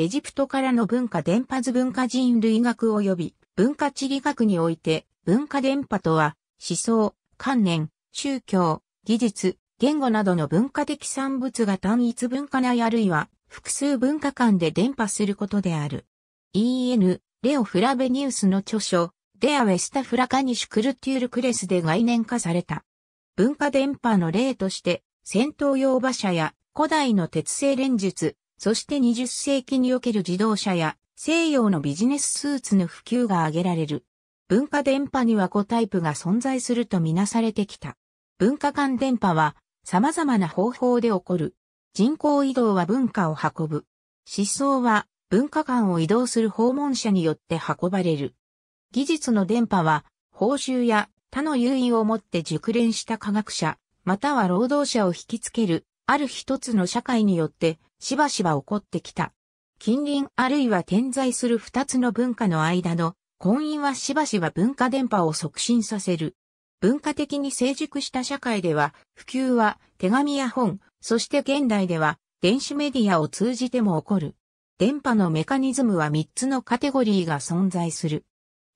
エジプトからの文化伝播図文化人類学及び文化地理学において、文化伝播とは、思想、観念、宗教、技術、言語などの文化的産物が単一文化内あるいは複数文化間で伝播することである。E.N. レオ・フラベニウスの著書、デア・ウェスタ・フラカニシュ・クルティール・クレスで概念化された。文化伝播の例として、戦闘用馬車や古代の鉄製連術、そして20世紀における自動車や西洋のビジネススーツの普及が挙げられる。文化電波には個タイプが存在するとみなされてきた。文化間電波は様々な方法で起こる。人口移動は文化を運ぶ。思想は文化間を移動する訪問者によって運ばれる。技術の電波は報酬や他の優位をもって熟練した科学者、または労働者を引きつける、ある一つの社会によってしばしば起こってきた。近隣あるいは点在する二つの文化の間の婚姻はしばしば文化伝播を促進させる。文化的に成熟した社会では、普及は手紙や本、そして現代では電子メディアを通じても起こる。電波のメカニズムは3つのカテゴリーが存在する。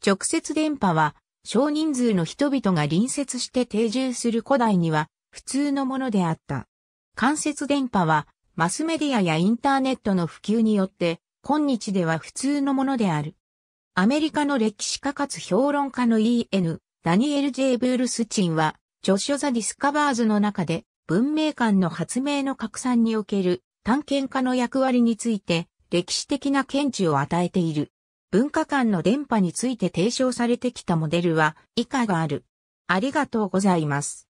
直接電波は、少人数の人々が隣接して定住する古代には、普通のものであった。間接電波は、マスメディアやインターネットの普及によって、今日では普通のものである。アメリカの歴史家かつ評論家の E.N. ダニエル・ジェ J. ブールスチンは、著書ザ・ディスカバーズの中で、文明間の発明の拡散における探検家の役割について、歴史的な見地を与えている。文化間の伝播について提唱されてきたモデルは以下がある。ありがとうございます。